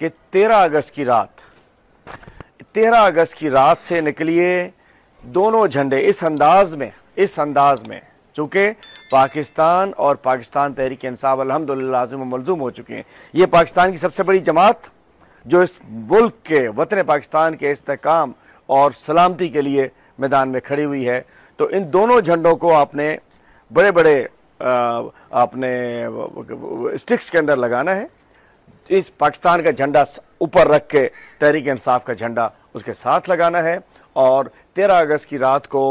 कि 13 अगस्त की रात 13 अगस्त की रात से निकलिए दोनों झंडे इस अंदाज में इस अंदाज में चूंकि पाकिस्तान और पाकिस्तान तहरीक इंसाफ अलहमदिल्ला मलजूम हो चुके हैं ये पाकिस्तान की सबसे बड़ी जमात जो इस मुल्क के वतन पाकिस्तान के इसकाम और सलामती के लिए मैदान में खड़ी हुई है तो इन दोनों झंडों को आपने बड़े बड़े आपने स्टिक्स के अंदर लगाना है इस पाकिस्तान का झंडा ऊपर रख के तहरीक इंसाफ का झंडा उसके साथ लगाना है और तेरह अगस्त की रात को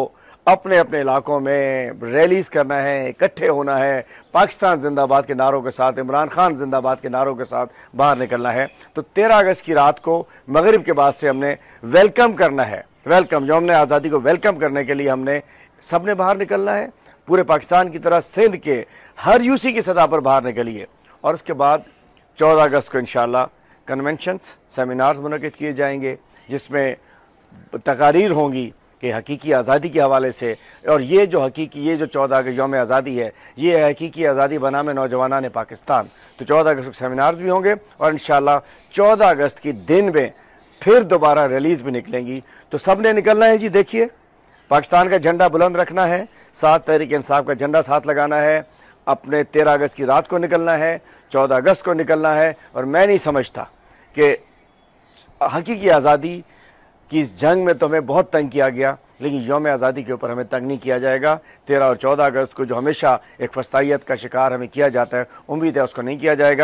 अपने अपने इलाकों में रैलीज करना है इकट्ठे होना है पाकिस्तान जिंदाबाद के नारों के साथ इमरान खान जिंदाबाद के नारों के साथ बाहर निकलना है तो 13 अगस्त की रात को मगरब के बाद से हमने वेलकम करना है वेलकम जो हमने आज़ादी को वेलकम करने के लिए हमने सब ने बाहर निकलना है पूरे पाकिस्तान की तरह सिंध के हर यूसी की सतह पर बाहर निकलिए और उसके बाद चौदह अगस्त को इनशाला कन्वेंशंस सेमिनार्स मनकद किए जाएंगे जिसमें तकारीर होंगी कि हकीकी आज़ादी के हवाले से और ये जो हकीकी ये जो चौदह अगस्त योम आज़ादी है ये हकीकी आज़ादी बना में नौजवान ने पाकिस्तान तो चौदह अगस्त को सेमिनार्स भी होंगे और इन चौदह अगस्त के दिन में फिर दोबारा रिलीज भी निकलेंगी तो सब ने निकलना है जी देखिए पाकिस्तान का झंडा बुलंद रखना है सात तहरीक इंसाफ का झंडा साथ लगाना है अपने 13 अगस्त की रात को निकलना है 14 अगस्त को निकलना है और मैं नहीं समझता कि हकीकी आज़ादी की इस जंग में तो हमें बहुत तंग किया गया लेकिन योम आज़ादी के ऊपर हमें तंग नहीं किया जाएगा तेरह और चौदह अगस्त को जो हमेशा एक फस्ताइत का शिकार हमें किया जाता है उम्मीद है उसको नहीं किया जाएगा